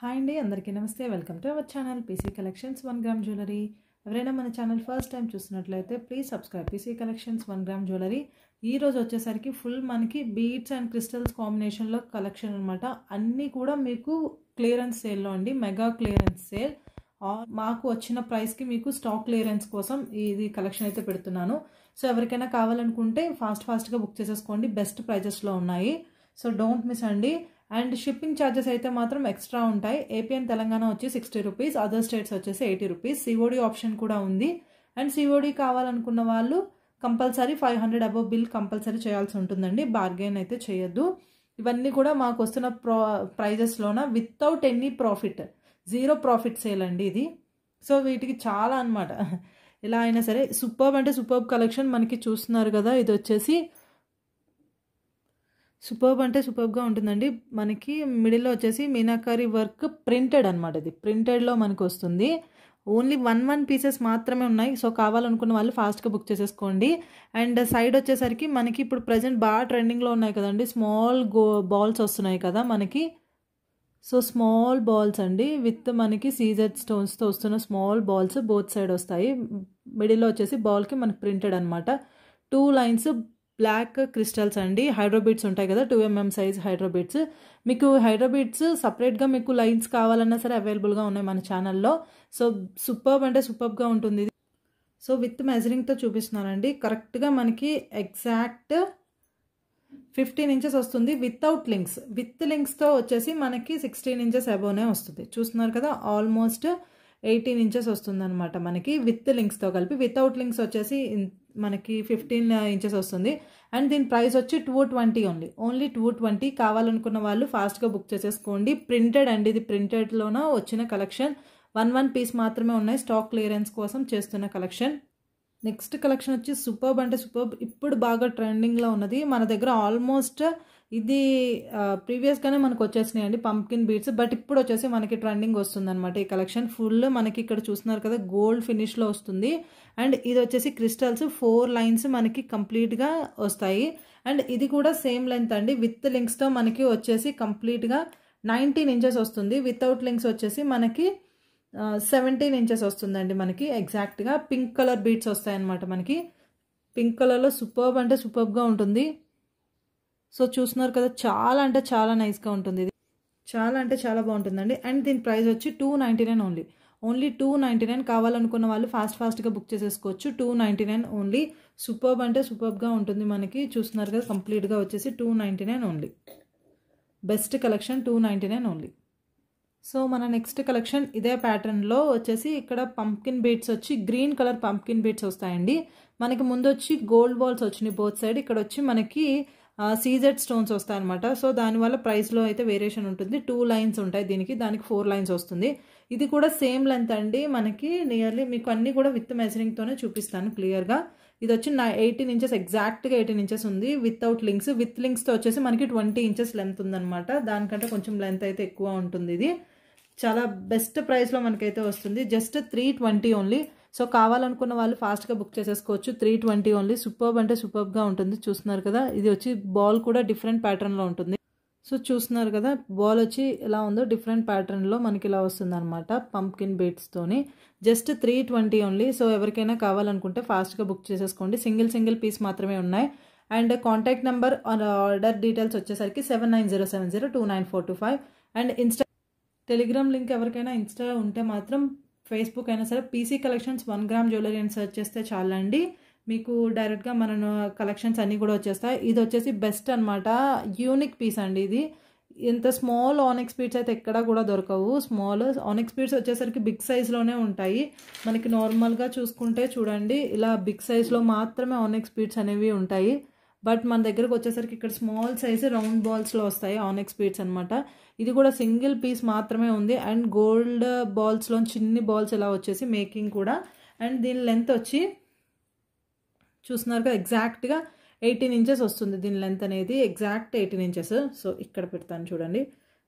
hi అండి అందరికీ నమస్తే welcome to our channel PC collections one gram jewellery ఎవరైనా మన ఛానల్ ఫస్ట్ టైం చూస్తున్నట్లయితే please subscribe PC collections one gram jewellery ఈ రోజు వచ్చేసరికి ఫుల్ మనకి బీడ్స్ అండ్ క్రిస్టల్స్ కాంబినేషన్లో కలెక్షన్ అనమాట అన్నీ కూడా మీకు క్లియరెన్స్ సేల్లో అండి మెగా క్లియరెన్స్ సేల్ మాకు వచ్చిన ప్రైస్కి మీకు స్టాక్ క్లియరెన్స్ కోసం ఇది కలెక్షన్ అయితే పెడుతున్నాను సో ఎవరికైనా కావాలనుకుంటే ఫాస్ట్ ఫాస్ట్గా బుక్ చేసేసుకోండి బెస్ట్ ప్రైజెస్లో ఉన్నాయి సో డోంట్ మిస్ అండి అండ్ షిప్పింగ్ ఛార్జెస్ అయితే మాత్రం ఎక్స్ట్రా ఉంటాయి ఏపీఎన్ తెలంగాణ వచ్చి సిక్స్టీ రూపీస్ అదర్ స్టేట్స్ వచ్చేసి ఎయిటీ రూపీస్ సిఓడి ఆప్షన్ కూడా ఉంది అండ్ సిఓడి కావాలనుకున్న వాళ్ళు compulsory five hundred above bill compulsory చేయాల్సి ఉంటుందండి బార్గెన్ అయితే చేయొద్దు ఇవన్నీ కూడా మాకు వస్తున్న ప్రా ప్రైజెస్లోన without any profit zero profit sale అండి ఇది సో వీటికి చాలా అనమాట ఎలా అయినా సరే సూపర్బ్ అంటే సూపర్బ్ కలెక్షన్ మనకి చూస్తున్నారు కదా ఇది వచ్చేసి సూపర్బ్ అంటే సూపర్బ్గా ఉంటుందండి మనకి మిడిల్లో వచ్చేసి మీనాకారి వర్క్ ప్రింటెడ్ అనమాట ఇది ప్రింటెడ్లో మనకు వస్తుంది ఓన్లీ వన్ వన్ పీసెస్ మాత్రమే ఉన్నాయి సో కావాలనుకున్న వాళ్ళు ఫాస్ట్గా బుక్ చేసేసుకోండి అండ్ సైడ్ వచ్చేసరికి మనకి ఇప్పుడు ప్రజెంట్ బాగా ట్రెండింగ్లో ఉన్నాయి కదండి స్మాల్ గో బాల్స్ వస్తున్నాయి కదా మనకి సో స్మాల్ బాల్స్ అండి విత్ మనకి సీజర్ స్టోన్స్తో వస్తున్న స్మాల్ బాల్స్ బోత్ సైడ్ వస్తాయి మిడిల్లో వచ్చేసి బాల్కి మనకి ప్రింటెడ్ అనమాట టూ లైన్స్ బ్లాక్ క్రిస్టల్స్ అండి హైడ్రోబీట్స్ ఉంటాయి కదా టూ ఎంఎం సైజ్ హైడ్రోబీట్స్ మీకు హైడ్రోబీట్స్ సపరేట్గా మీకు లైన్స్ కావాలన్నా సరే అవైలబుల్గా ఉన్నాయి మన ఛానల్లో సో సూపర్బ్ అంటే సూపర్బ్గా ఉంటుంది సో విత్ మెజరింగ్తో చూపిస్తున్నానండి కరెక్ట్గా మనకి ఎగ్జాక్ట్ ఫిఫ్టీన్ ఇంచెస్ వస్తుంది వితౌట్ లింక్స్ విత్ లింక్స్తో వచ్చేసి మనకి సిక్స్టీన్ ఇంచెస్ అబోనే వస్తుంది చూస్తున్నారు కదా ఆల్మోస్ట్ ఎయిటీన్ ఇంచెస్ వస్తుందనమాట మనకి విత్ లింక్స్తో కలిపి వితౌట్ లింక్స్ వచ్చేసి మనకి ఫిఫ్టీన్ ఇంచెస్ వస్తుంది అండ్ దీని ప్రైస్ వచ్చి two twenty only only two twenty కావాలనుకున్న వాళ్ళు ఫాస్ట్గా బుక్ చేసేసుకోండి ప్రింటెడ్ అండి ఇది ప్రింటెడ్లోన వచ్చిన కలెక్షన్ వన్ వన్ పీస్ మాత్రమే ఉన్నాయి స్టాక్ క్లియరెన్స్ కోసం చేస్తున్న కలెక్షన్ నెక్స్ట్ కలెక్షన్ వచ్చి సూపర్బ్ అంటే సూపర్బ్ ఇప్పుడు బాగా ట్రెండింగ్లో ఉన్నది మన దగ్గర ఆల్మోస్ట్ ఇది ప్రీవియస్గానే మనకు వచ్చేసినాయండి పంప్కిన్ బీట్స్ బట్ ఇప్పుడు వచ్చేసి మనకి ట్రెండింగ్ వస్తుందన్నమాట ఈ కలెక్షన్ ఫుల్ మనకి ఇక్కడ చూస్తున్నారు కదా గోల్డ్ ఫినిష్లో వస్తుంది అండ్ ఇది వచ్చేసి క్రిస్టల్స్ ఫోర్ లైన్స్ మనకి కంప్లీట్గా వస్తాయి అండ్ ఇది కూడా సేమ్ లెంత్ అండి విత్ లింక్స్తో మనకి వచ్చేసి కంప్లీట్గా నైన్టీన్ ఇంచెస్ వస్తుంది వితౌట్ లింక్స్ వచ్చేసి మనకి సెవెంటీన్ ఇంచెస్ వస్తుందండి మనకి ఎగ్జాక్ట్గా పింక్ కలర్ బీట్స్ వస్తాయన్నమాట మనకి పింక్ కలర్లో సూపర్బ్ అంటే సూపర్బ్గా ఉంటుంది సో చూస్తున్నారు కదా చాలా అంటే చాలా నైస్గా ఉంటుంది ఇది చాలా అంటే చాలా బాగుంటుందండి అండ్ దీని ప్రైస్ వచ్చి two ninety nine only only two ninety nine కావాలనుకున్న వాళ్ళు ఫాస్ట్ ఫాస్ట్గా బుక్ చేసేసుకోవచ్చు two ninety nine only superb అంటే సూపర్బ్గా ఉంటుంది మనకి చూస్తున్నారు కదా కంప్లీట్గా వచ్చేసి two ninety nine only best collection two ninety nine only so మన నెక్స్ట్ కలెక్షన్ ఇదే ప్యాటర్న్లో వచ్చేసి ఇక్కడ పంప్కిన్ బీట్స్ వచ్చి గ్రీన్ కలర్ పంప్కిన్ బీట్స్ వస్తాయండి మనకి ముందు వచ్చి గోల్డ్ బాల్స్ వచ్చినాయి బోత్ సైడ్ ఇక్కడ వచ్చి మనకి సీజెడ్ స్టోన్స్ వస్తాయి అనమాట సో దానివల్ల ప్రైస్లో అయితే వేరియేషన్ ఉంటుంది టూ లైన్స్ ఉంటాయి దీనికి దానికి ఫోర్ లైన్స్ వస్తుంది ఇది కూడా సేమ్ లెంత్ అండి మనకి నియర్లీ మీకు అన్నీ కూడా విత్ మెజరింగ్తోనే చూపిస్తాను క్లియర్గా ఇది వచ్చి నా ఎయిటీన్ ఇంచెస్ ఎగ్జాక్ట్గా ఎయిటీన్ ఇంచెస్ ఉంది వితౌట్ లింక్స్ విత్ లింక్స్తో వచ్చేసి మనకి ట్వంటీ ఇంచెస్ లెంత్ ఉందనమాట దానికంటే కొంచెం లెంత్ అయితే ఎక్కువ ఉంటుంది ఇది చాలా బెస్ట్ ప్రైస్లో మనకైతే వస్తుంది just three twenty only so కావాలనుకున్న వాళ్ళు ఫాస్ట్గా బుక్ చేసేసుకోవచ్చు త్రీ ట్వంటీ ఓన్లీ సూపర్బ్ అంటే సూపర్బ్గా ఉంటుంది చూస్తున్నారు కదా ఇది వచ్చి బాల్ కూడా డిఫరెంట్ ప్యాటర్న్లో ఉంటుంది సో చూస్తున్నారు కదా బాల్ వచ్చి ఎలా ఉందో డిఫరెంట్ ప్యాటర్న్లో మనకి ఇలా వస్తుందన్నమాట పంప్కిన్ బీట్స్తోని just three twenty only so ఎవరికైనా కావాలనుకుంటే ఫాస్ట్గా బుక్ చేసేసుకోండి సింగిల్ సింగిల్ పీస్ మాత్రమే ఉన్నాయి and contact number order details వచ్చేసరికి seven nine zero seven zero two nine four two five and insta Telegram link ఎవరికైనా ఇన్స్టా ఉంటే మాత్రం ఫేస్బుక్ అయినా సరే PC collections one gram jewellery అని సెర్చ్ చేస్తే చాలండి మీకు డైరెక్ట్గా మన కలెక్షన్స్ అన్నీ కూడా వచ్చేస్తాయి ఇది వచ్చేసి బెస్ట్ అనమాట యూనిక్ పీస్ అండి ఇది ఇంత స్మాల్ ఆనిక్ స్పీడ్స్ అయితే ఎక్కడా కూడా దొరకవు స్మాల్ ఆనిక్ స్పీడ్స్ వచ్చేసరికి బిగ్ సైజ్లోనే ఉంటాయి మనకి నార్మల్గా చూసుకుంటే చూడండి ఇలా బిగ్ సైజ్లో మాత్రమే ఆనిక్ స్పీడ్స్ అనేవి ఉంటాయి బట్ మన దగ్గరకు వచ్చేసరికి ఇక్కడ స్మాల్ సైజు రౌండ్ బాల్స్లో వస్తాయి ఆనెక్స్ బీడ్స్ అనమాట ఇది కూడా సింగిల్ పీస్ మాత్రమే ఉంది అండ్ గోల్డ్ బాల్స్లో చిన్ని బాల్స్ ఎలా వచ్చేసి మేకింగ్ కూడా అండ్ దీని లెంత్ వచ్చి చూస్తున్నారు కదా ఎగ్జాక్ట్గా ఎయిటీన్ ఇంచెస్ వస్తుంది దీని లెంత్ అనేది ఎగ్జాక్ట్ ఎయిటీన్ ఇంచెస్ సో ఇక్కడ పెడతాను చూడండి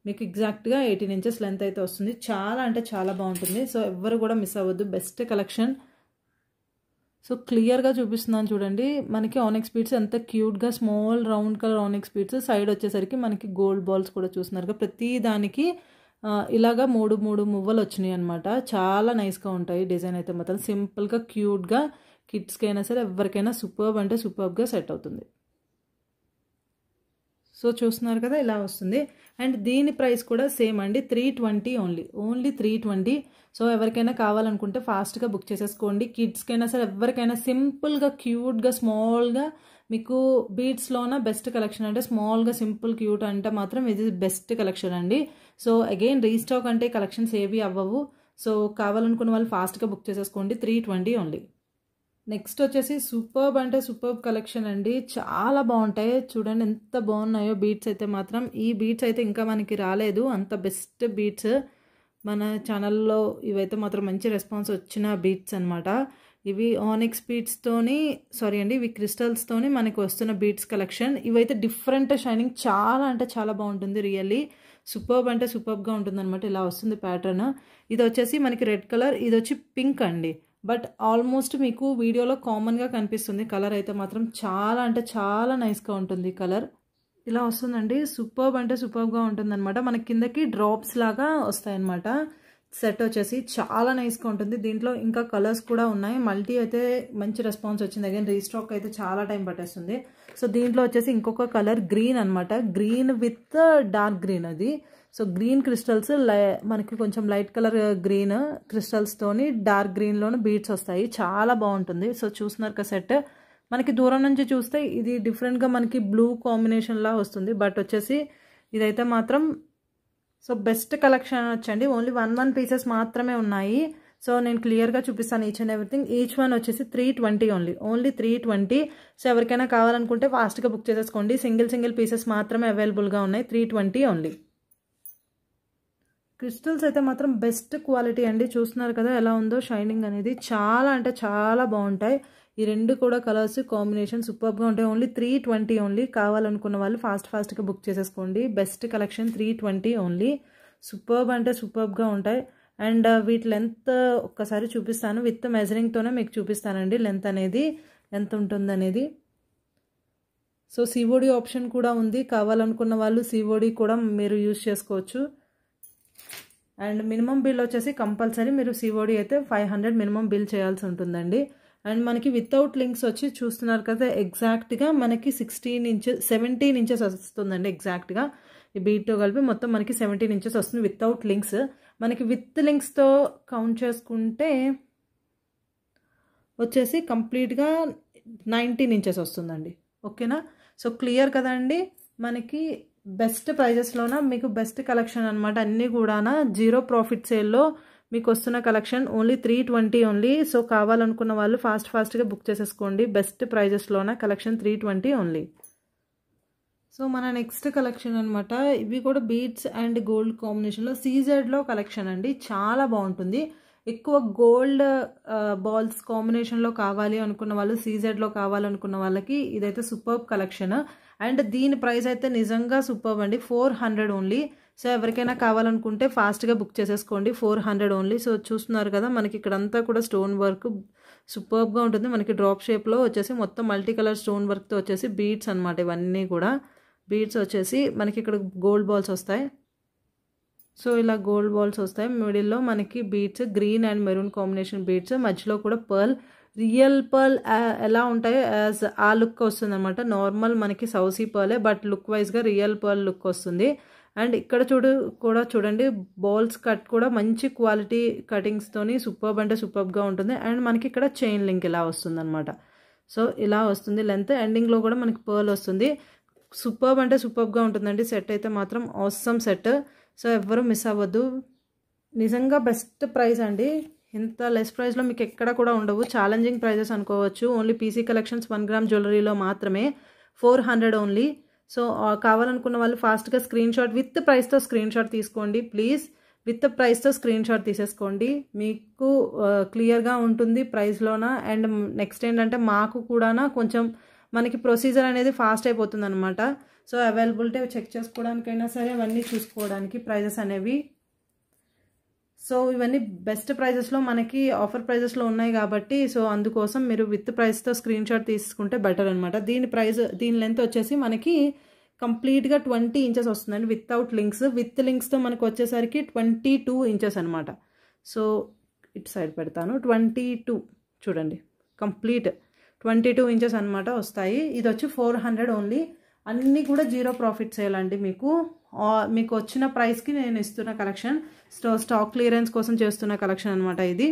మీకు ఎగ్జాక్ట్గా ఎయిటీన్ ఇంచెస్ లెంత్ అయితే వస్తుంది చాలా అంటే చాలా బాగుంటుంది సో ఎవరు కూడా మిస్ అవ్వద్దు బెస్ట్ కలెక్షన్ సో క్లియర్గా చూపిస్తున్నాను చూడండి మనకి ఆనెక్స్ బీడ్స్ ఎంత క్యూట్గా small round colour onyx beads side వచ్చేసరికి మనకి గోల్డ్ బాల్స్ కూడా చూస్తున్నారు ప్రతి దానికి ఇలాగా మూడు మూడు మువ్వలు వచ్చినాయి అనమాట చాలా నైస్గా ఉంటాయి డిజైన్ అయితే మాత్రం సింపుల్గా క్యూట్గా కిడ్స్కైనా సరే ఎవరికైనా సూపర్బ్ అంటే సూపర్బ్గా సెట్ అవుతుంది సో చూస్తున్నారు కదా ఇలా వస్తుంది అండ్ దీని ప్రైస్ కూడా సేమ్ అండి three twenty only only three twenty so ఎవరికైనా కావాలనుకుంటే ఫాస్ట్గా బుక్ చేసేసుకోండి కిడ్స్కైనా సరే ఎవరికైనా సింపుల్గా క్యూట్గా స్మాల్గా మీకు బీట్స్లోన బెస్ట్ కలెక్షన్ అంటే స్మాల్గా సింపుల్ క్యూట్ అంటే మాత్రం ఇది బెస్ట్ కలెక్షన్ అండి సో అగైన్ రీస్టాక్ అంటే కలెక్షన్స్ ఏవి అవ్వవు సో కావాలనుకున్న వాళ్ళు ఫాస్ట్గా బుక్ చేసేసుకోండి త్రీ ట్వంటీ ఓన్లీ నెక్స్ట్ వచ్చేసి సూపర్బ్ అంటే సూపర్బ్ కలెక్షన్ అండి చాలా బాగుంటాయి చూడండి ఎంత బాగున్నాయో బీట్స్ అయితే మాత్రం ఈ బీట్స్ అయితే ఇంకా మనకి రాలేదు అంత బెస్ట్ బీట్స్ మన ఛానల్లో ఇవైతే మాత్రం మంచి రెస్పాన్స్ వచ్చిన బీట్స్ అనమాట ఇవి ఆనిక్స్ బీట్స్తోని సారీ అండి ఇవి క్రిస్టల్స్తోని మనకి వస్తున్న బీట్స్ కలెక్షన్ ఇవైతే డిఫరెంట్ షైనింగ్ చాలా అంటే చాలా బాగుంటుంది రియల్లీ సూపర్బ్ అంటే సూపర్బ్గా ఉంటుంది అనమాట ఇలా వస్తుంది ప్యాటర్న్ ఇది వచ్చేసి మనకి రెడ్ కలర్ ఇది వచ్చి పింక్ అండి బట్ ఆల్మోస్ట్ మీకు వీడియోలో కామన్గా కనిపిస్తుంది కలర్ అయితే మాత్రం చాలా అంటే చాలా నైస్గా ఉంటుంది కలర్ ఇలా వస్తుందండి సూపర్బ్ అంటే సూపర్బ్గా ఉంటుందన్నమాట మనకి కిందకి డ్రాప్స్ లాగా వస్తాయన్నమాట సెట్ వచ్చేసి చాలా నైస్గా ఉంటుంది దీంట్లో ఇంకా కలర్స్ కూడా ఉన్నాయి మల్టీ అయితే మంచి రెస్పాన్స్ వచ్చింది అగైన్ రీస్టాక్ అయితే చాలా టైం పట్టేస్తుంది సో దీంట్లో వచ్చేసి ఇంకొక కలర్ గ్రీన్ అనమాట గ్రీన్ విత్ డార్క్ గ్రీన్ అది సో గ్రీన్ క్రిస్టల్స్ మనకి కొంచెం లైట్ కలర్ గ్రీన్ క్రిస్టల్స్తోని డార్క్ గ్రీన్లోని బీట్స్ వస్తాయి చాలా బాగుంటుంది సో చూస్తున్నారు కదా సెట్ మనకి దూరం నుంచి చూస్తే ఇది డిఫరెంట్గా మనకి బ్లూ కాంబినేషన్లా వస్తుంది బట్ వచ్చేసి ఇదైతే మాత్రం సో బెస్ట్ కలెక్షన్ వచ్చండి ఓన్లీ వన్ వన్ పీసెస్ మాత్రమే ఉన్నాయి సో నేను క్లియర్గా చూపిస్తాను each and everything each one వచ్చేసి three twenty only only three twenty so ఎవరికైనా కావాలనుకుంటే ఫాస్ట్గా బుక్ చేసేసుకోండి సింగిల్ సింగిల్ పీసెస్ మాత్రమే అవైలబుల్గా ఉన్నాయి త్రీ ట్వంటీ ఓన్లీ క్రిస్టల్స్ అయితే మాత్రం బెస్ట్ క్వాలిటీ అండి చూస్తున్నారు కదా ఎలా ఉందో షైనింగ్ అనేది చాలా అంటే చాలా బాగుంటాయి ఈ రెండు కూడా కలర్స్ కాంబినేషన్ సూపర్గా ఉంటాయి ఓన్లీ త్రీ ట్వంటీ ఓన్లీ కావాలనుకున్న వాళ్ళు ఫాస్ట్ ఫాస్ట్గా బుక్ చేసేసుకోండి best collection three twenty only superb అంటే సూపర్బ్గా ఉంటాయి అండ్ వీటి లెంత్ ఒక్కసారి చూపిస్తాను విత్ మెజరింగ్తోనే మీకు చూపిస్తానండి లెంత్ అనేది ఎంత ఉంటుంది అనేది సో సివోడి ఆప్షన్ కూడా ఉంది కావాలనుకున్న వాళ్ళు సివోడి కూడా మీరు యూజ్ చేసుకోవచ్చు అండ్ మినిమం బిల్ వచ్చేసి కంపల్సరీ మీరు సిఓడి అయితే ఫైవ్ హండ్రెడ్ మినిమం బిల్ చేయాల్సి ఉంటుందండి అండ్ మనకి వితౌట్ లింక్స్ వచ్చి చూస్తున్నారు కదా ఎగ్జాక్ట్గా మనకి సిక్స్టీన్ ఇంచెస్ సెవెంటీన్ ఇంచెస్ వస్తుందండి ఎగ్జాక్ట్గా ఈ బీట్తో కలిపి మొత్తం మనకి సెవెంటీన్ ఇంచెస్ వస్తుంది వితౌట్ లింక్స్ మనకి విత్ లింక్స్తో కౌంట్ చేసుకుంటే వచ్చేసి కంప్లీట్గా నైన్టీన్ ఇంచెస్ వస్తుందండి ఓకేనా సో క్లియర్ కదండి మనకి బెస్ట్ ప్రైజెస్లోన మీకు బెస్ట్ కలెక్షన్ అనమాట అన్నీ కూడానా జీరో ప్రాఫిట్ సేల్లో మీకు వస్తున్న collection only three twenty only so కావాలనుకున్న వాళ్ళు ఫాస్ట్ ఫాస్ట్గా బుక్ చేసేసుకోండి బెస్ట్ ప్రైజెస్లోన collection three twenty only so మన నెక్స్ట్ కలెక్షన్ అనమాట ఇవి కూడా బీట్స్ అండ్ గోల్డ్ కాంబినేషన్లో సీజెడ్లో కలెక్షన్ అండి చాలా బాగుంటుంది ఎక్కువ గోల్డ్ బాల్స్ కాంబినేషన్లో కావాలి అనుకున్న వాళ్ళు సీజెడ్లో కావాలనుకున్న వాళ్ళకి ఇదైతే సూపర్ కలెక్షన్ అండ్ దీని ప్రైస్ అయితే నిజంగా సూపర్ అండి ఫోర్ హండ్రెడ్ ఓన్లీ సో ఎవరికైనా కావాలనుకుంటే ఫాస్ట్గా బుక్ చేసేసుకోండి ఫోర్ హండ్రెడ్ ఓన్లీ సో చూస్తున్నారు కదా మనకి ఇక్కడంతా కూడా స్టోన్ వర్క్ సూపర్గా ఉంటుంది మనకి డ్రాప్ షేప్లో వచ్చేసి మొత్తం మల్టీ కలర్ స్టోన్ వర్క్తో వచ్చేసి బీడ్స్ అనమాట ఇవన్నీ కూడా బీడ్స్ వచ్చేసి మనకి ఇక్కడ గోల్డ్ బాల్స్ వస్తాయి సో ఇలా గోల్డ్ బాల్స్ వస్తాయి మిడిల్లో మనకి beads green and maroon combination beads మధ్యలో కూడా పర్ల్ రియల్ పర్ల్ ఎలా ఉంటాయో యాజ్ ఆ లుక్ అనమాట నార్మల్ మనకి సౌసీ పర్లే బట్ లుక్ వైజ్గా రియల్ పర్ల్ లుక్ వస్తుంది అండ్ ఇక్కడ చూడు కూడా చూడండి బాల్స్ కట్ కూడా మంచి క్వాలిటీ కటింగ్స్తోని సూపర్బ్ అంటే సూపర్బ్గా ఉంటుంది అండ్ మనకి ఇక్కడ చైన్ లింక్ ఇలా వస్తుంది అనమాట సో ఇలా వస్తుంది లెంత్ ఎండింగ్లో కూడా మనకి పర్ల్ వస్తుంది సూపర్బ్ అంటే సూపర్బ్గా ఉంటుందండి సెట్ అయితే మాత్రం అవసరం సెట్ సో ఎవ్వరూ మిస్ అవ్వద్దు నిజంగా బెస్ట్ ప్రైస్ అండి ఇంత లెస్ ప్రైస్లో మీకు ఎక్కడ కూడా ఉండవు ఛాలెంజింగ్ ప్రైజెస్ అనుకోవచ్చు only PC collections one gram జ్యువెలరీలో మాత్రమే ఫోర్ హండ్రెడ్ ఓన్లీ సో కావాలనుకున్న వాళ్ళు ఫాస్ట్గా స్క్రీన్ షాట్ విత్ ప్రైస్తో స్క్రీన్ షాట్ తీసుకోండి ప్లీజ్ విత్ ప్రైస్తో స్క్రీన్ షాట్ తీసేసుకోండి మీకు క్లియర్గా ఉంటుంది ప్రైస్లోన అండ్ నెక్స్ట్ ఏంటంటే మాకు కూడానా కొంచెం మనకి ప్రొసీజర్ అనేది ఫాస్ట్ అయిపోతుంది అనమాట సో అవైలబిలిటీ చెక్ చేసుకోవడానికైనా సరే అవన్నీ చూసుకోవడానికి ప్రైజెస్ అనేవి సో ఇవన్నీ బెస్ట్ ప్రైజెస్లో మనకి ఆఫర్ ప్రైజెస్లో ఉన్నాయి కాబట్టి సో అందుకోసం మీరు విత్ ప్రైస్తో స్క్రీన్ షాట్ తీసుకుంటే బెటర్ అనమాట దీని ప్రైస్ దీని లెంత్ వచ్చేసి మనకి కంప్లీట్గా ట్వంటీ ఇంచెస్ వస్తుందండి వితౌట్ లింక్స్ విత్ లింక్స్తో మనకు వచ్చేసరికి ట్వంటీ టూ ఇంచెస్ అనమాట సో ఇటు సైడ్ పెడతాను ట్వంటీ టూ చూడండి కంప్లీట్ ట్వంటీ టూ ఇంచెస్ అనమాట వస్తాయి ఇది వచ్చి ఫోర్ హండ్రెడ్ ఓన్లీ అన్నీ కూడా జీరో ప్రాఫిట్ చేయాలండి మీకు మీకు వచ్చిన ప్రైస్కి నేను ఇస్తున్న కలెక్షన్ స్టో స్టాక్ క్లియరెన్స్ కోసం చేస్తున్న కలెక్షన్ అనమాట ఇది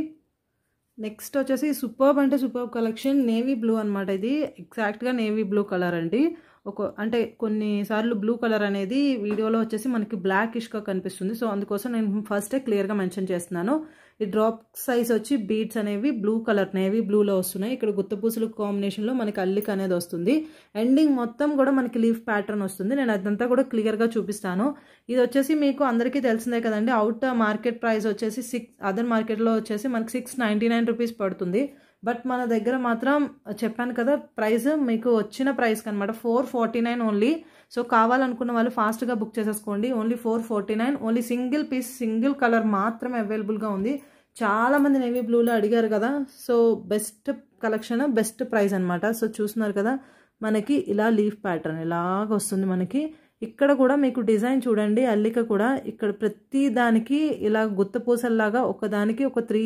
నెక్స్ట్ వచ్చేసి సూపర్బ్ అంటే సూపర్బ్ కలెక్షన్ నేవీ బ్లూ అనమాట ఇది ఎగ్జాక్ట్గా నేవీ బ్లూ కలర్ అండి ఒక అంటే కొన్నిసార్లు బ్లూ కలర్ అనేది వీడియోలో వచ్చేసి మనకి బ్లాక్ ఇష్గా కనిపిస్తుంది సో అందుకోసం నేను ఫస్టే క్లియర్గా మెన్షన్ చేస్తున్నాను ఈ డ్రాప్ సైజ్ వచ్చి బీడ్స్ అనేవి బ్లూ కలర్ నేవీ బ్లూలో వస్తున్నాయి ఇక్కడ గుత్తపూసలు కాంబినేషన్లో మనకి అల్లిక అనేది వస్తుంది ఎండింగ్ మొత్తం కూడా మనకి లీఫ్ ప్యాటర్న్ వస్తుంది నేను అదంతా కూడా క్లియర్గా చూపిస్తాను ఇది వచ్చేసి మీకు అందరికీ తెలిసిందే కదండి అవుట్ మార్కెట్ ప్రైస్ వచ్చేసి సిక్స్ అదర్ మార్కెట్లో వచ్చేసి మనకి సిక్స్ నైంటీ నైన్ రూపీస్ పడుతుంది బట్ మన దగ్గర మాత్రం చెప్పాను కదా ప్రైస్ మీకు వచ్చిన ప్రైస్కి అనమాట four forty nine only so కావాలనుకున్న వాళ్ళు ఫాస్ట్గా బుక్ చేసేసుకోండి only four forty nine only single piece single colour మాత్రమే అవైలబుల్గా ఉంది చాలామంది నేవీ బ్లూలో అడిగారు కదా so best collection best price అనమాట సో చూస్తున్నారు కదా మనకి ఇలా లీఫ్ ప్యాటర్న్ ఇలాగ వస్తుంది మనకి ఇక్కడ కూడా మీకు డిజైన్ చూడండి అల్లిక కూడా ఇక్కడ ప్రతి దానికి ఇలా గుత్తపూసల్లాగా ఒకదానికి ఒక త్రీ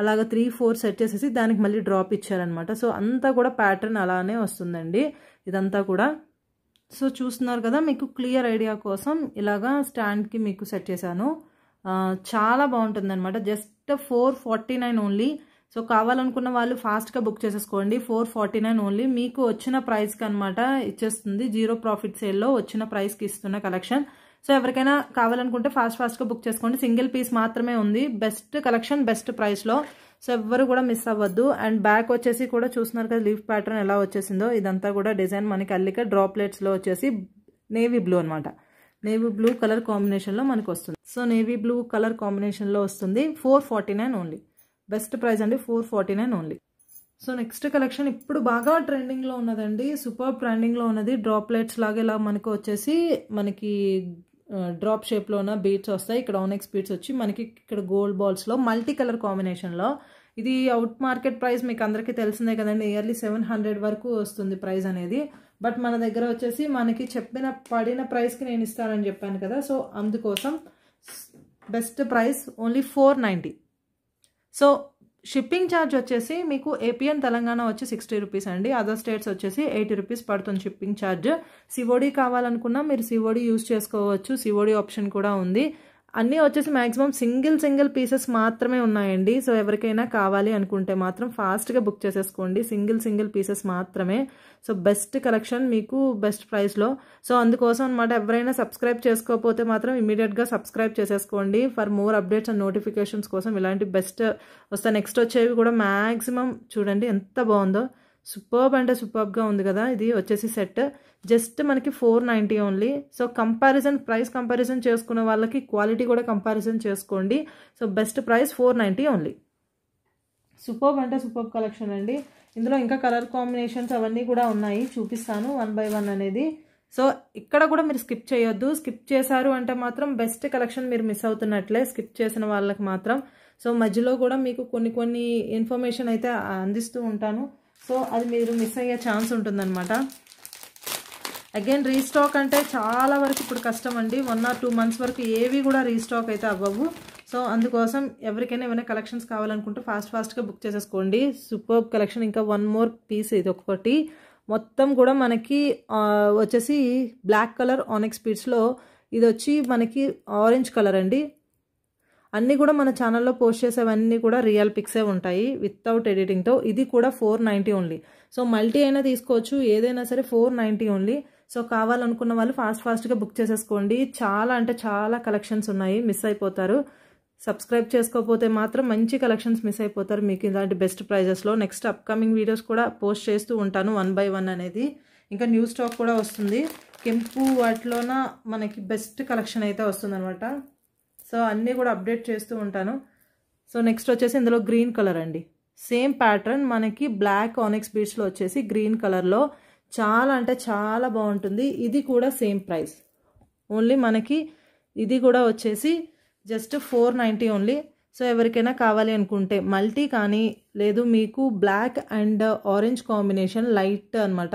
అలాగ త్రీ ఫోర్ సెట్ చేసేసి దానికి మళ్ళీ డ్రాప్ ఇచ్చారనమాట సో అంతా కూడా ప్యాటర్న్ అలానే వస్తుందండి ఇదంతా కూడా సో చూస్తున్నారు కదా మీకు క్లియర్ ఐడియా కోసం ఇలాగా స్టాండ్కి మీకు సెట్ చేశాను చాలా బాగుంటుంది అనమాట just four forty nine only so కావాలనుకున్న వాళ్ళు ఫాస్ట్గా బుక్ చేసేసుకోండి ఫోర్ ఫార్టీ నైన్ ఓన్లీ మీకు వచ్చిన ప్రైస్కి అనమాట ఇచ్చేస్తుంది జీరో ప్రాఫిట్ సేల్లో వచ్చిన ప్రైస్కి ఇస్తున్న కలెక్షన్ సో ఎవరికైనా కావాలనుకుంటే ఫాస్ట్ ఫాస్ట్గా బుక్ చేసుకోండి సింగిల్ పీస్ మాత్రమే ఉంది బెస్ట్ కలెక్షన్ బెస్ట్ ప్రైస్లో సో ఎవ్వరు కూడా మిస్ అవ్వద్దు అండ్ బ్యాక్ వచ్చేసి కూడా చూస్తున్నారు కదా లీఫ్ ప్యాటర్న్ ఎలా వచ్చేసిందో ఇదంతా కూడా డిజైన్ మనకి అల్లిక డ్రాప్లెట్స్లో వచ్చేసి నేవీ బ్లూ అనమాట నేవీ బ్లూ కలర్ కాంబినేషన్లో మనకు వస్తుంది సో నేవీ బ్లూ కలర్ కాంబినేషన్లో వస్తుంది four forty nine only best price అండి four forty nine only so next collection ఇప్పుడు బాగా ట్రెండింగ్లో ఉన్నదండి సూపర్ ట్రెండింగ్లో ఉన్నది డ్రాప్లెట్స్ లాగా ఇలా మనకు వచ్చేసి మనకి డ్రాప్ షేప్లోన బీట్స్ వస్తాయి ఇక్కడ ఓనెక్స్ బీట్స్ వచ్చి మనకి ఇక్కడ గోల్డ్ బాల్స్లో మల్టీ కలర్ కాంబినేషన్లో ఇది అవుట్ మార్కెట్ ప్రైస్ మీకు అందరికీ తెలిసిందే కదండి ఇయర్లీ సెవెన్ హండ్రెడ్ వరకు వస్తుంది ప్రైస్ అనేది బట్ మన దగ్గర వచ్చేసి మనకి చెప్పిన పడిన ప్రైస్కి నేను ఇస్తానని చెప్పాను కదా సో అందుకోసం best price only four ninety so shipping charge వచ్చేసి మీకు ఏపీఎన్ తెలంగాణ వచ్చి సిక్స్టీ రూపీస్ అండి అదర్ స్టేట్స్ వచ్చేసి ఎయిటీ రూపీస్ పడుతుంది షిప్పింగ్ ఛార్జ్ సివోడి కావాలనుకున్నా మీరు సివోడి యూజ్ చేసుకోవచ్చు సివోడి ఆప్షన్ కూడా ఉంది అన్నీ వచ్చేసి మ్యాక్సిమం సింగిల్ సింగిల్ పీసెస్ మాత్రమే ఉన్నాయండి సో ఎవరికైనా కావాలి అనుకుంటే మాత్రం ఫాస్ట్గా బుక్ చేసేసుకోండి సింగిల్ సింగిల్ పీసెస్ మాత్రమే సో బెస్ట్ కలెక్షన్ మీకు బెస్ట్ ప్రైస్లో సో అందుకోసం అనమాట ఎవరైనా సబ్స్క్రైబ్ చేసుకోకపోతే మాత్రం ఇమీడియట్గా సబ్స్క్రైబ్ చేసేసుకోండి for more updates and notifications కోసం ఇలాంటి బెస్ట్ వస్తే నెక్స్ట్ వచ్చేవి కూడా మ్యాక్సిమం చూడండి ఎంత బాగుందో సూపర్బ్ అంటే సూపర్బ్గా ఉంది కదా ఇది వచ్చేసి సెట్ జస్ట్ మనకి four ninety only so comparison price comparison చేసుకున్న వాళ్ళకి క్వాలిటీ కూడా కంపారిజన్ చేసుకోండి so best price four ninety only superb అంటే సూపర్బ్ కలెక్షన్ అండి ఇందులో ఇంకా కలర్ కాంబినేషన్స్ అవన్నీ కూడా ఉన్నాయి చూపిస్తాను వన్ బై వన్ అనేది సో ఇక్కడ కూడా మీరు స్కిప్ చేయొద్దు స్కిప్ చేశారు అంటే మాత్రం బెస్ట్ కలెక్షన్ మీరు మిస్ అవుతున్నట్లే స్కిప్ చేసిన వాళ్ళకి మాత్రం సో మధ్యలో కూడా మీకు కొన్ని కొన్ని ఇన్ఫర్మేషన్ అయితే అందిస్తూ ఉంటాను సో అది మీరు మిస్ అయ్యే ఛాన్స్ ఉంటుందన్నమాట అగైన్ రీస్టాక్ అంటే చాలా వరకు ఇప్పుడు కష్టం అండి వన్ ఆర్ టూ మంత్స్ వరకు ఏవి కూడా రీస్టాక్ అయితే అవ్వవు సో అందుకోసం ఎవరికైనా ఏమైనా కలెక్షన్స్ కావాలనుకుంటే ఫాస్ట్ ఫాస్ట్గా బుక్ చేసేసుకోండి సూపర్ కలెక్షన్ ఇంకా వన్ మోర్ పీస్ ఇది ఒక్కొక్కటి మొత్తం కూడా మనకి వచ్చేసి బ్లాక్ కలర్ ఆనెక్స్ స్పీడ్స్లో ఇది వచ్చి మనకి ఆరెంజ్ కలర్ అండి అన్నీ కూడా మన ఛానల్లో పోస్ట్ చేసేవన్నీ కూడా రియల్ పిక్సే ఉంటాయి వితౌట్ ఎడిటింగ్తో ఇది కూడా four ninety only so multi అయినా తీసుకోవచ్చు ఏదైనా సరే ఫోర్ నైంటీ ఓన్లీ సో కావాలనుకున్న వాళ్ళు ఫాస్ట్ ఫాస్ట్గా బుక్ చేసేసుకోండి చాలా అంటే చాలా కలెక్షన్స్ ఉన్నాయి మిస్ అయిపోతారు సబ్స్క్రైబ్ చేసుకోకపోతే మాత్రం మంచి కలెక్షన్స్ మిస్ అయిపోతారు మీకు ఇలాంటి బెస్ట్ ప్రైజెస్లో నెక్స్ట్ అప్కమింగ్ వీడియోస్ కూడా పోస్ట్ చేస్తూ ఉంటాను వన్ బై వన్ అనేది ఇంకా న్యూ స్టాక్ కూడా వస్తుంది కెంపు వాటిలోన మనకి బెస్ట్ కలెక్షన్ అయితే వస్తుందన్నమాట సో అన్నీ కూడా అప్డేట్ చేస్తూ ఉంటాను సో నెక్స్ట్ వచ్చేసి ఇందులో గ్రీన్ కలర్ అండి సేమ్ ప్యాటర్న్ మనకి బ్లాక్ ఆనిక్స్ బీచ్లో వచ్చేసి గ్రీన్ కలర్లో చాలా అంటే చాలా బాగుంటుంది ఇది కూడా సేమ్ ప్రైస్ ఓన్లీ మనకి ఇది కూడా వచ్చేసి just four ninety only so ఎవరికైనా కావాలి అనుకుంటే మల్టీ కానీ లేదు మీకు black and orange combination light అనమాట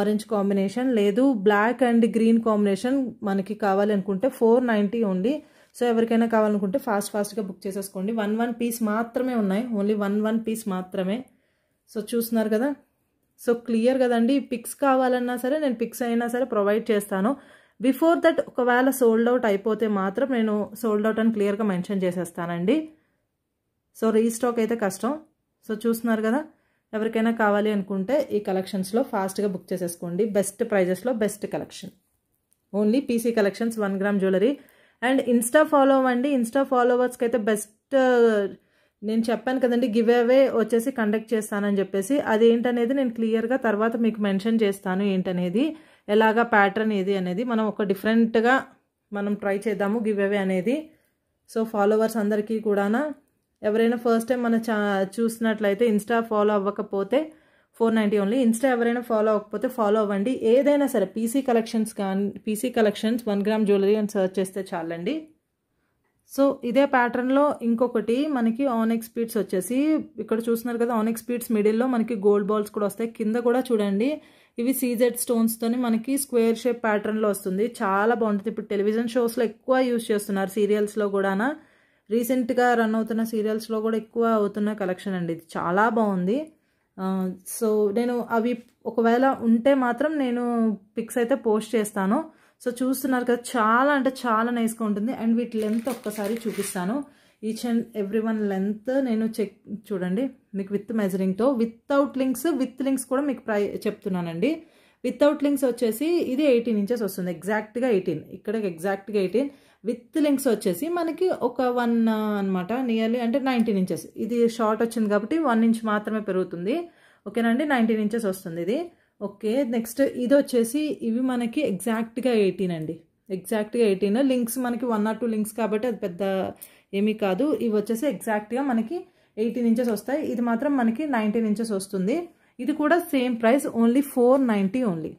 ఆరెంజ్ కాంబినేషన్ లేదు బ్లాక్ అండ్ గ్రీన్ కాంబినేషన్ మనకి కావాలి అనుకుంటే ఫోర్ నైంటీ ఓన్లీ సో ఎవరికైనా కావాలనుకుంటే ఫాస్ట్ ఫాస్ట్గా బుక్ చేసేసుకోండి వన్ వన్ పీస్ మాత్రమే ఉన్నాయి ఓన్లీ వన్ వన్ పీస్ మాత్రమే సో చూస్తున్నారు కదా సో క్లియర్ కదండి పిక్స్ కావాలన్నా సరే నేను పిక్స్ అయినా సరే ప్రొవైడ్ చేస్తాను బిఫోర్ దట్ ఒకవేళ సోల్డ్ అవుట్ అయిపోతే మాత్రం నేను సోల్డ్ అవుట్ అని క్లియర్గా మెన్షన్ చేసేస్తానండి సో రీస్టాక్ అయితే కష్టం సో చూస్తున్నారు కదా ఎవరికైనా కావాలి అనుకుంటే ఈ కలెక్షన్స్లో ఫాస్ట్గా బుక్ చేసేసుకోండి బెస్ట్ ప్రైజెస్లో best collection only PC collections one gram jewellery and insta follow అవ్వండి ఇన్స్టా ఫాలోవర్స్కి అయితే బెస్ట్ నేను చెప్పాను కదండి గివ్ అవే వచ్చేసి కండక్ట్ చేస్తానని చెప్పేసి అది ఏంటనేది నేను క్లియర్గా తర్వాత మీకు మెన్షన్ చేస్తాను ఏంటనేది ఎలాగా ప్యాటర్న్ ఏది అనేది మనం ఒక డిఫరెంట్గా మనం ట్రై చేద్దాము గివ్ అవే అనేది సో ఫాలోవర్స్ అందరికీ కూడానా ఎవరైనా ఫస్ట్ టైం మన చా చూసినట్లయితే ఇన్స్టా ఫాలో అవ్వకపోతే ఫోర్ నైంటీ ఓన్లీ ఇన్స్టా ఎవరైనా ఫాలో అవ్వకపోతే ఫాలో అవ్వండి ఏదైనా సరే పీసీ కలెక్షన్స్ కానీ PC collections one gram jewellery అని సర్చ్ చేస్తే చాలండి సో ఇదే ప్యాటర్న్లో ఇంకొకటి మనకి ఆనెక్స్ స్పీడ్స్ వచ్చేసి ఇక్కడ చూస్తున్నారు కదా ఆనెక్స్ స్పీడ్స్ మిడిల్లో మనకి గోల్డ్ బాల్స్ కూడా వస్తాయి కింద కూడా చూడండి ఇవి సీజెడ్ స్టోన్స్తోని మనకి స్క్వేర్ షేప్ ప్యాటర్న్లో వస్తుంది చాలా బాగుంటుంది ఇప్పుడు టెలివిజన్ షోస్లో ఎక్కువ యూజ్ చేస్తున్నారు సీరియల్స్లో కూడా రీసెంట్గా రన్ అవుతున్న సీరియల్స్లో కూడా ఎక్కువ అవుతున్న కలెక్షన్ అండి ఇది చాలా బాగుంది సో నేను అవి ఒకవేళ ఉంటే మాత్రం నేను పిక్స్ అయితే పోస్ట్ చేస్తాను సో చూస్తున్నారు కదా చాలా అంటే చాలా నైస్గా ఉంటుంది అండ్ వీటి లెంత్ ఒక్కసారి చూపిస్తాను each and every one length నేను చెక్ చూడండి మీకు విత్ మెజరింగ్తో వితౌట్ లింక్స్ విత్ లింక్స్ కూడా మీకు ప్రై చెప్తున్నానండి వితౌట్ లింక్స్ వచ్చేసి ఇది ఎయిటీన్ ఇంచెస్ వస్తుంది ఎగ్జాక్ట్గా ఎయిటీన్ ఇక్కడ ఎగ్జాక్ట్గా ఎయిటీన్ విత్ లెంగ్స్ వచ్చేసి మనకి ఒక వన్ అనమాట నియర్లీ అంటే నైన్టీన్ ఇంచెస్ ఇది షార్ట్ వచ్చింది కాబట్టి వన్ ఇంచ్ మాత్రమే పెరుగుతుంది ఓకేనండి నైన్టీన్ ఇంచెస్ వస్తుంది ఇది ఓకే నెక్స్ట్ ఇది వచ్చేసి ఇవి మనకి ఎగ్జాక్ట్గా ఎయిటీన్ అండి ఎగ్జాక్ట్గా ఎయిటీన్ లింక్స్ మనకి వన్ ఆర్ టూ లింక్స్ కాబట్టి అది పెద్ద ఏమీ కాదు ఇవి వచ్చేసి ఎగ్జాక్ట్గా మనకి ఎయిటీన్ ఇంచెస్ వస్తాయి ఇది మాత్రం మనకి నైన్టీన్ ఇంచెస్ వస్తుంది ఇది కూడా same price only four ninety only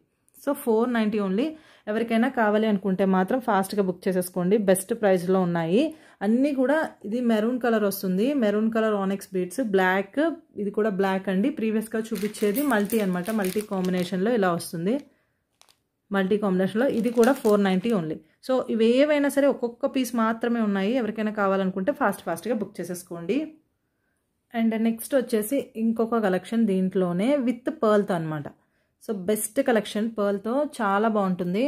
so four ninety only ఎవరికైనా కావాలి అనుకుంటే మాత్రం ఫాస్ట్గా బుక్ చేసేసుకోండి బెస్ట్ ప్రైస్లో ఉన్నాయి అన్నీ కూడా ఇది మెరూన్ కలర్ వస్తుంది maroon colour onyx beads black ఇది కూడా బ్లాక్ అండి ప్రీవియస్గా చూపించేది మల్టీ అనమాట మల్టీ కాంబినేషన్లో ఇలా వస్తుంది మల్టీ కాంబినేషన్లో ఇది కూడా ఫోర్ నైంటీ ఓన్లీ సో ఇవి ఏవైనా సరే ఒక్కొక్క పీస్ మాత్రమే ఉన్నాయి ఎవరికైనా కావాలనుకుంటే ఫాస్ట్ ఫాస్ట్గా బుక్ చేసేసుకోండి అండ్ నెక్స్ట్ వచ్చేసి ఇంకొక కలెక్షన్ దీంట్లోనే విత్ పర్ల్తో అనమాట సో బెస్ట్ కలెక్షన్ పర్ల్తో చాలా బాగుంటుంది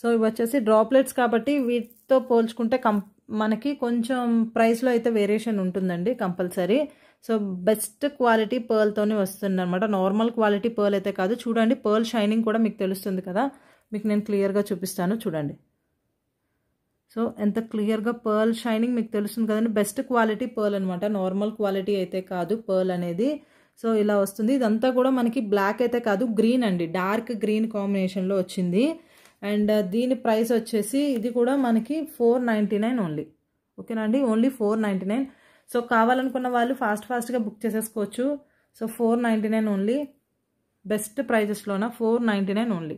సో ఇవి వచ్చేసి డ్రాప్లెట్స్ కాబట్టి వీటితో పోల్చుకుంటే కం మనకి కొంచెం ప్రైస్లో అయితే వేరియేషన్ ఉంటుందండి కంపల్సరీ సో బెస్ట్ క్వాలిటీ పర్ల్తోనే వస్తుంది అనమాట నార్మల్ క్వాలిటీ పర్ల్ అయితే కాదు చూడండి పర్ల్ షైనింగ్ కూడా మీకు తెలుస్తుంది కదా మీకు నేను క్లియర్గా చూపిస్తాను చూడండి సో ఎంత క్లియర్గా పర్ల్ షైనింగ్ మీకు తెలుస్తుంది కదండి బెస్ట్ క్వాలిటీ పర్ల్ అనమాట నార్మల్ క్వాలిటీ అయితే కాదు పర్ల్ అనేది సో ఇలా వస్తుంది ఇదంతా కూడా మనకి బ్లాక్ అయితే కాదు గ్రీన్ అండి డార్క్ గ్రీన్ కాంబినేషన్లో వచ్చింది అండ్ uh, దీని ప్రైస్ వచ్చేసి ఇది కూడా మనకి ఫోర్ నైంటీ నైన్ ఓన్లీ ఓకేనా అండి only four ninety nine so కావాలనుకున్న వాళ్ళు ఫాస్ట్ ఫాస్ట్గా బుక్ చేసేసుకోవచ్చు so four ninety nine only best ప్రైజెస్లోన ఫోర్ నైంటీ నైన్ ఓన్లీ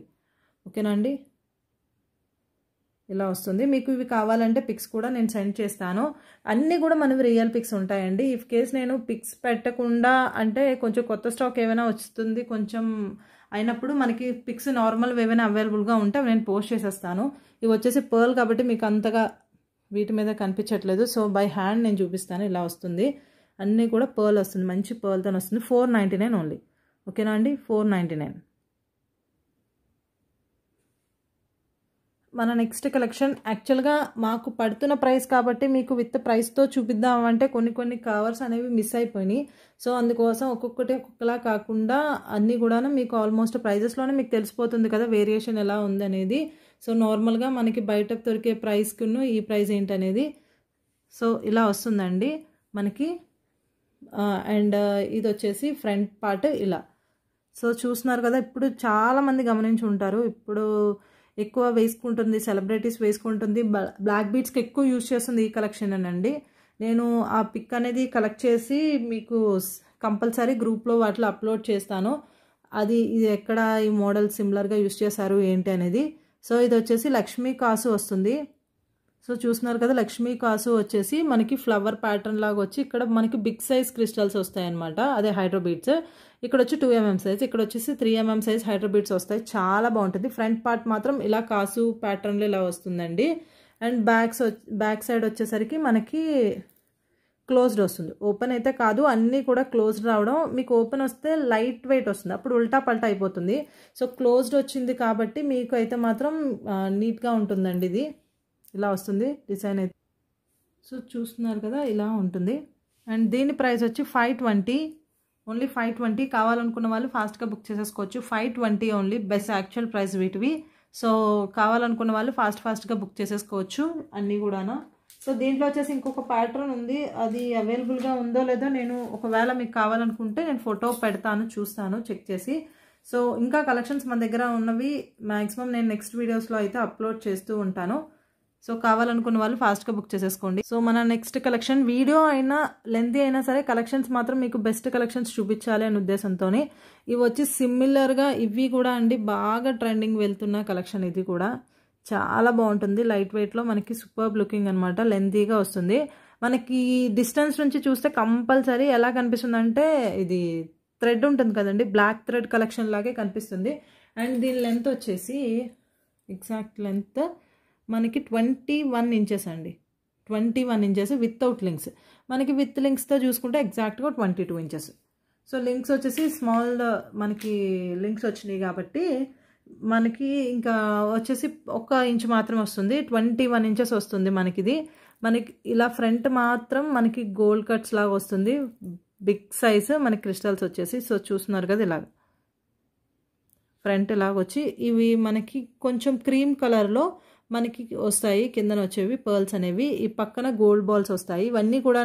ఓకేనా అండి ఇలా వస్తుంది మీకు ఇవి కావాలంటే పిక్స్ కూడా నేను సెండ్ చేస్తాను అన్నీ కూడా మనవి రియల్ పిక్స్ ఉంటాయండి ఇఫ్ కేస్ నేను పిక్స్ పెట్టకుండా అంటే కొంచెం కొత్త స్టాక్ ఏమైనా వస్తుంది కొంచెం అయినప్పుడు మనకి పిక్స్ నార్మల్ ఏమైనా అవైలబుల్గా ఉంటే నేను పోస్ట్ చేసేస్తాను ఇవి వచ్చేసి పర్ల్ కాబట్టి మీకు అంతగా వీటి మీద కనిపించట్లేదు సో బై హ్యాండ్ నేను చూపిస్తాను ఇలా వస్తుంది అన్నీ కూడా పర్ల్ వస్తుంది మంచి పర్ల్తో వస్తుంది ఫోర్ నైంటీ నైన్ ఓన్లీ ఓకేనా అండి ఫోర్ నైంటీ నైన్ మన నెక్స్ట్ కలెక్షన్ యాక్చువల్గా మాకు పడుతున్న ప్రైస్ కాబట్టి మీకు విత్ ప్రైస్తో చూపిద్దామంటే కొన్ని కొన్ని కవర్స్ అనేవి మిస్ అయిపోయినాయి సో అందుకోసం ఒక్కొక్కటి ఒక్కొక్కలా కాకుండా అన్నీ కూడాను మీకు ఆల్మోస్ట్ ప్రైజెస్లోనే మీకు తెలిసిపోతుంది కదా వేరియేషన్ ఎలా ఉందనేది సో నార్మల్గా మనకి బయట దొరికే ప్రైస్కును ఈ ప్రైస్ ఏంటనేది సో ఇలా వస్తుందండి మనకి అండ్ ఇది వచ్చేసి ఫ్రంట్ పార్ట్ ఇలా సో చూస్తున్నారు కదా ఇప్పుడు చాలామంది గమనించి ఉంటారు ఇప్పుడు ఎక్కువ వేసుకుంటుంది సెలబ్రిటీస్ వేసుకుంటుంది బ్లాక్ బీట్స్కి ఎక్కువ యూజ్ చేస్తుంది ఈ కలెక్షన్ అండి నేను ఆ పిక్ అనేది కలెక్ట్ చేసి మీకు కంపల్సరీ గ్రూప్లో వాటిలో అప్లోడ్ చేస్తాను అది ఇది ఎక్కడ ఈ మోడల్ సిమిలర్గా యూజ్ చేశారు ఏంటి అనేది సో ఇది వచ్చేసి లక్ష్మీ కాసు వస్తుంది సో చూస్తున్నారు కదా లక్ష్మీ కాసు వచ్చేసి మనకి ఫ్లవర్ ప్యాటర్న్ లాగా వచ్చి ఇక్కడ మనకి బిగ్ సైజ్ క్రిస్టల్స్ వస్తాయన్నమాట అదే హైడ్రోబీట్స్ ఇక్కడ వచ్చి టూ ఎంఎం సైజ్ ఇక్కడ వచ్చేసి త్రీ ఎంఎం సైజ్ హైడ్రోబీట్స్ వస్తాయి చాలా బాగుంటుంది ఫ్రంట్ పార్ట్ మాత్రం ఇలా కాసు ప్యాటర్న్లో ఇలా వస్తుందండి అండ్ బ్యాక్స్ బ్యాక్ సైడ్ వచ్చేసరికి మనకి క్లోజ్డ్ వస్తుంది ఓపెన్ అయితే కాదు అన్నీ కూడా క్లోజ్డ్ రావడం మీకు ఓపెన్ వస్తే లైట్ వెయిట్ వస్తుంది అప్పుడు ఉల్టా పల్టా అయిపోతుంది సో క్లోజ్డ్ వచ్చింది కాబట్టి మీకు అయితే మాత్రం నీట్గా ఉంటుందండి ఇది ఇలా వస్తుంది డిజైన్ అయితే సో చూస్తున్నారు కదా ఇలా ఉంటుంది అండ్ దీని ప్రైస్ వచ్చి five twenty only five twenty కావాలనుకున్న వాళ్ళు ఫాస్ట్గా బుక్ చేసేసుకోవచ్చు five twenty only best actual price వీటివి సో కావాలనుకున్న వాళ్ళు ఫాస్ట్ ఫాస్ట్గా బుక్ చేసేసుకోవచ్చు అన్నీ కూడా సో దీంట్లో వచ్చేసి ఇంకొక ప్యాటర్న్ ఉంది అది అవైలబుల్గా ఉందో లేదో నేను ఒకవేళ మీకు కావాలనుకుంటే నేను ఫోటో పెడతాను చూస్తాను చెక్ చేసి సో ఇంకా కలెక్షన్స్ మన దగ్గర ఉన్నవి మ్యాక్సిమం నేను నెక్స్ట్ వీడియోస్లో అయితే అప్లోడ్ చేస్తూ ఉంటాను సో కావాలనుకున్న వాళ్ళు ఫాస్ట్గా బుక్ చేసేసుకోండి సో మన నెక్స్ట్ కలెక్షన్ వీడియో అయినా లెంతీ అయినా సరే కలెక్షన్స్ మాత్రం మీకు బెస్ట్ కలెక్షన్స్ చూపించాలి అనే ఉద్దేశంతో ఇవి వచ్చి సిమిలర్గా ఇవి కూడా అండి బాగా ట్రెండింగ్ వెళ్తున్న కలెక్షన్ ఇది కూడా చాలా బాగుంటుంది లైట్ వెయిట్లో మనకి సూపర్ లుకింగ్ అనమాట లెంతీగా వస్తుంది మనకి డిస్టెన్స్ నుంచి చూస్తే కంపల్సరీ ఎలా కనిపిస్తుందంటే ఇది థ్రెడ్ ఉంటుంది కదండి బ్లాక్ థ్రెడ్ కలెక్షన్ లాగే కనిపిస్తుంది అండ్ దీని లెంత్ వచ్చేసి ఎగ్జాక్ట్ లెంత్ మనకి ట్వంటీ వన్ ఇంచెస్ అండి twenty one inches without links మనకి విత్ లింక్స్తో చూసుకుంటే ఎగ్జాక్ట్గా twenty two inches so links వచ్చేసి స్మాల్ మనకి లింక్స్ వచ్చినాయి కాబట్టి మనకి ఇంకా వచ్చేసి ఒక ఇంచ్ మాత్రం వస్తుంది ట్వంటీ వన్ ఇంచెస్ వస్తుంది మనకిది మనకి ఇలా ఫ్రంట్ మాత్రం మనకి గోల్డ్ కట్స్ లాగా వస్తుంది బిగ్ సైజ్ మనకి క్రిస్టల్స్ వచ్చేసి సో చూస్తున్నారు కదా ఇలాగ ఫ్రంట్ ఇలాగ వచ్చి ఇవి మనకి కొంచెం క్రీమ్ కలర్లో మనకి వస్తాయి కిందన వచ్చేవి పర్ల్స్ అనేవి ఈ పక్కన గోల్డ్ బాల్స్ వస్తాయి ఇవన్నీ కూడా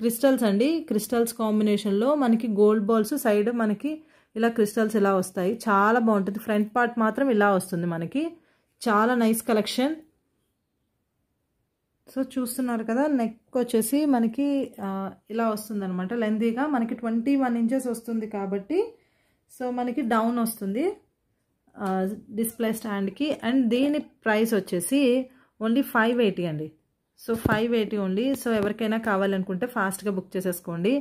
క్రిస్టల్స్ అండి క్రిస్టల్స్ కాంబినేషన్లో మనకి గోల్డ్ బాల్స్ సైడ్ మనకి ఇలా క్రిస్టల్స్ ఇలా వస్తాయి చాలా బాగుంటుంది ఫ్రంట్ పార్ట్ మాత్రం ఇలా వస్తుంది మనకి చాలా నైస్ కలెక్షన్ సో చూస్తున్నారు కదా నెక్ వచ్చేసి మనకి ఇలా వస్తుంది అనమాట లెందీగా మనకి ట్వంటీ వన్ ఇంచెస్ వస్తుంది కాబట్టి సో మనకి డౌన్ వస్తుంది డిస్ప్లే స్టాండ్కి అండ్ దీని ప్రైస్ వచ్చేసి ఓన్లీ ఫైవ్ ఎయిటీ అండి so five eighty only so ఎవరికైనా కావాలనుకుంటే ఫాస్ట్గా బుక్ చేసేసుకోండి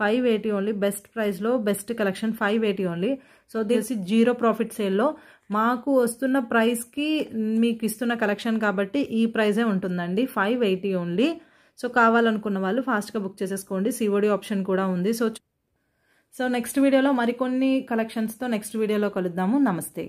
ఫైవ్ ఎయిటీ ఓన్లీ బెస్ట్ ప్రైస్లో best collection five eighty only so తెలిసి జీరో ప్రాఫిట్ సేల్లో మాకు వస్తున్న ప్రైస్కి మీకు ఇస్తున్న కలెక్షన్ కాబట్టి ఈ ప్రైజే ఉంటుందండి ఫైవ్ ఎయిటీ ఓన్లీ సో కావాలనుకున్న వాళ్ళు ఫాస్ట్గా బుక్ చేసేసుకోండి సిఓడి ఆప్షన్ కూడా ఉంది సో సో నెక్స్ట్ వీడియోలో మరికొన్ని కలెక్షన్స్తో నెక్స్ట్ వీడియోలో కలుద్దాము నమస్తే